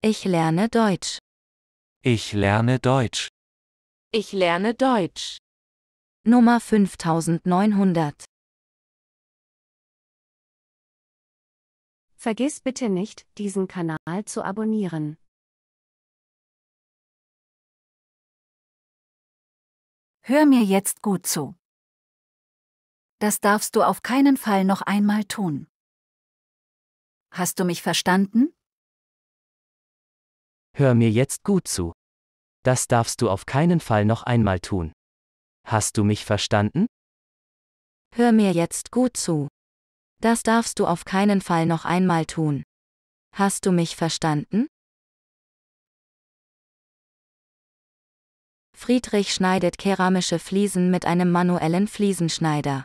Ich lerne Deutsch. Ich lerne Deutsch. Ich lerne Deutsch. Nummer 5900. Vergiss bitte nicht, diesen Kanal zu abonnieren. Hör mir jetzt gut zu. Das darfst du auf keinen Fall noch einmal tun. Hast du mich verstanden? Hör mir jetzt gut zu. Das darfst du auf keinen Fall noch einmal tun. Hast du mich verstanden? Hör mir jetzt gut zu. Das darfst du auf keinen Fall noch einmal tun. Hast du mich verstanden? Friedrich schneidet keramische Fliesen mit einem manuellen Fliesenschneider.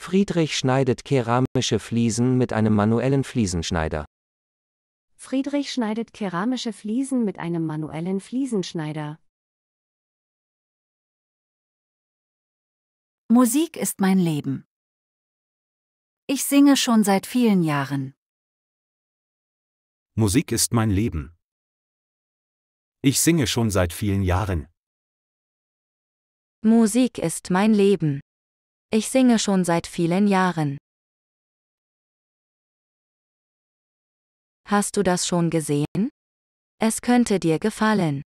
Friedrich schneidet keramische Fliesen mit einem manuellen Fliesenschneider. Friedrich schneidet keramische Fliesen mit einem manuellen Fliesenschneider. Musik ist mein Leben. Ich singe schon seit vielen Jahren. Musik ist mein Leben. Ich singe schon seit vielen Jahren. Musik ist mein Leben. Ich singe schon seit vielen Jahren. Hast du das schon gesehen? Es könnte dir gefallen.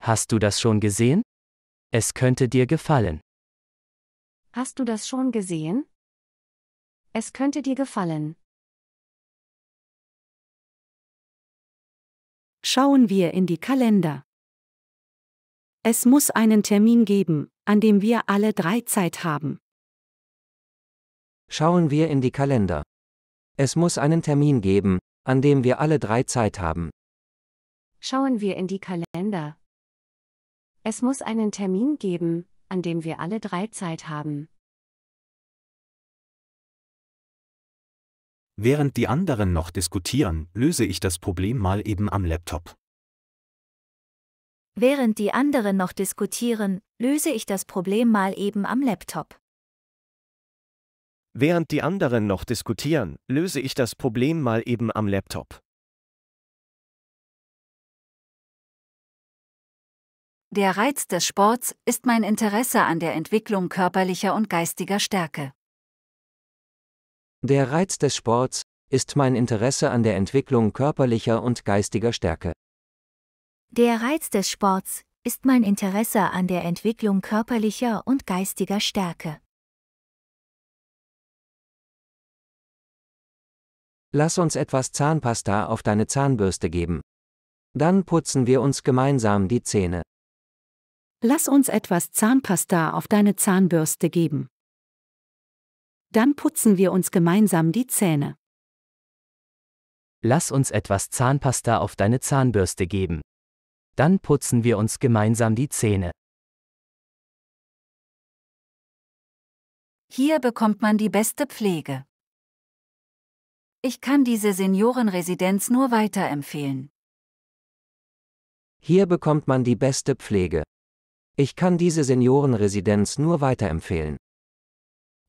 Hast du das schon gesehen? Es könnte dir gefallen. Hast du das schon gesehen? Es könnte dir gefallen. Schauen wir in die Kalender. Es muss einen Termin geben, an dem wir alle drei Zeit haben. Schauen wir in die Kalender. Es muss einen Termin geben, an dem wir alle drei Zeit haben. Schauen wir in die Kalender. Es muss einen Termin geben, an dem wir alle drei Zeit haben. Während die anderen noch diskutieren, löse ich das Problem mal eben am Laptop. Während die anderen noch diskutieren, löse ich das Problem mal eben am Laptop. Während die anderen noch diskutieren, löse ich das Problem mal eben am Laptop. Der Reiz des Sports ist mein Interesse an der Entwicklung körperlicher und geistiger Stärke. Der Reiz des Sports ist mein Interesse an der Entwicklung körperlicher und geistiger Stärke. Der Reiz des Sports ist mein Interesse an der Entwicklung körperlicher und geistiger Stärke. Lass uns etwas Zahnpasta auf deine Zahnbürste geben. Dann putzen wir uns gemeinsam die Zähne. Lass uns etwas Zahnpasta auf deine Zahnbürste geben. Dann putzen wir uns gemeinsam die Zähne. Lass uns etwas Zahnpasta auf deine Zahnbürste geben. Dann putzen wir uns gemeinsam die Zähne. Hier bekommt man die beste Pflege. Ich kann diese Seniorenresidenz nur weiterempfehlen. Hier bekommt man die beste Pflege. Ich kann diese Seniorenresidenz nur weiterempfehlen.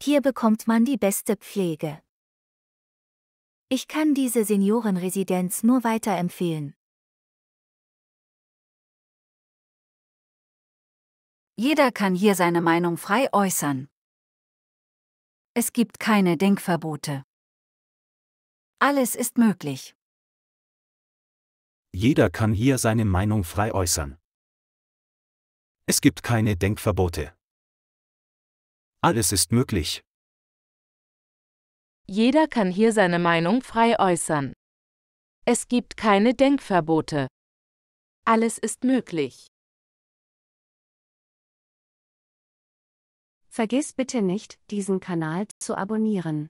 Hier bekommt man die beste Pflege. Ich kann diese Seniorenresidenz nur weiterempfehlen. Jeder kann hier seine Meinung frei äußern. Es gibt keine Denkverbote. Alles ist möglich. Jeder kann hier seine Meinung frei äußern. Es gibt keine Denkverbote. Alles ist möglich. Jeder kann hier seine Meinung frei äußern. Es gibt keine Denkverbote. Alles ist möglich. Vergiss bitte nicht, diesen Kanal zu abonnieren.